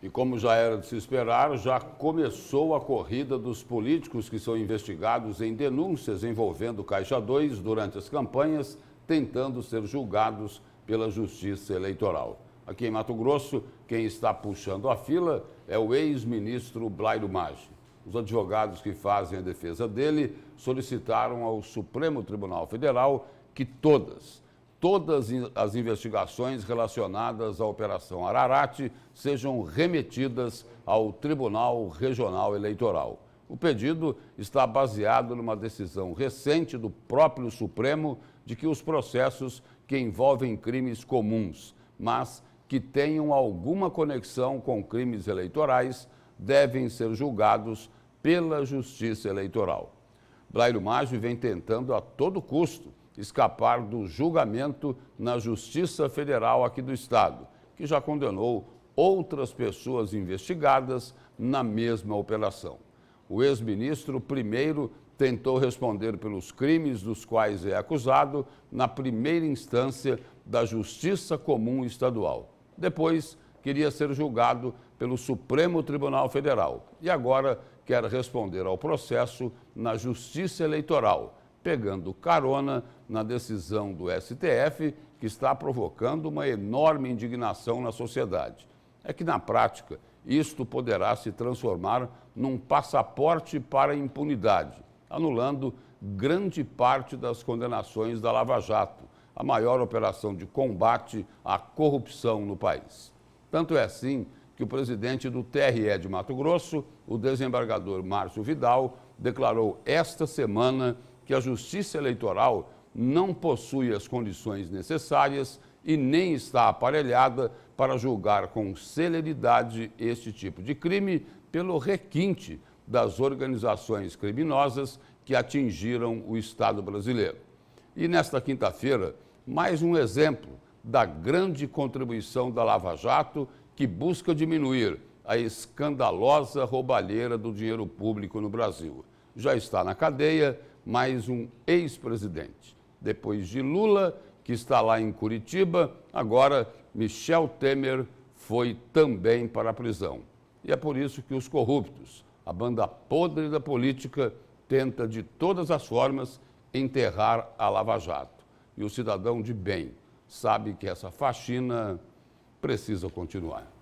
E como já era de se esperar, já começou a corrida dos políticos que são investigados em denúncias envolvendo Caixa 2 durante as campanhas, tentando ser julgados pela Justiça Eleitoral. Aqui em Mato Grosso, quem está puxando a fila é o ex-ministro Blairo Maggi. Os advogados que fazem a defesa dele solicitaram ao Supremo Tribunal Federal que todas todas as investigações relacionadas à Operação Ararate sejam remetidas ao Tribunal Regional Eleitoral. O pedido está baseado numa decisão recente do próprio Supremo de que os processos que envolvem crimes comuns, mas que tenham alguma conexão com crimes eleitorais, devem ser julgados pela Justiça Eleitoral. Blairo Maggi vem tentando a todo custo escapar do julgamento na Justiça Federal aqui do Estado, que já condenou outras pessoas investigadas na mesma operação. O ex-ministro primeiro tentou responder pelos crimes dos quais é acusado na primeira instância da Justiça Comum Estadual. Depois, queria ser julgado pelo Supremo Tribunal Federal e agora quer responder ao processo na Justiça Eleitoral pegando carona na decisão do STF, que está provocando uma enorme indignação na sociedade. É que, na prática, isto poderá se transformar num passaporte para a impunidade, anulando grande parte das condenações da Lava Jato, a maior operação de combate à corrupção no país. Tanto é assim que o presidente do TRE de Mato Grosso, o desembargador Márcio Vidal, declarou esta semana que a Justiça Eleitoral não possui as condições necessárias e nem está aparelhada para julgar com celeridade este tipo de crime pelo requinte das organizações criminosas que atingiram o Estado brasileiro. E nesta quinta-feira, mais um exemplo da grande contribuição da Lava Jato que busca diminuir a escandalosa roubalheira do dinheiro público no Brasil. Já está na cadeia mais um ex-presidente. Depois de Lula, que está lá em Curitiba, agora Michel Temer foi também para a prisão. E é por isso que os corruptos, a banda podre da política, tenta de todas as formas enterrar a Lava Jato. E o cidadão de bem sabe que essa faxina precisa continuar.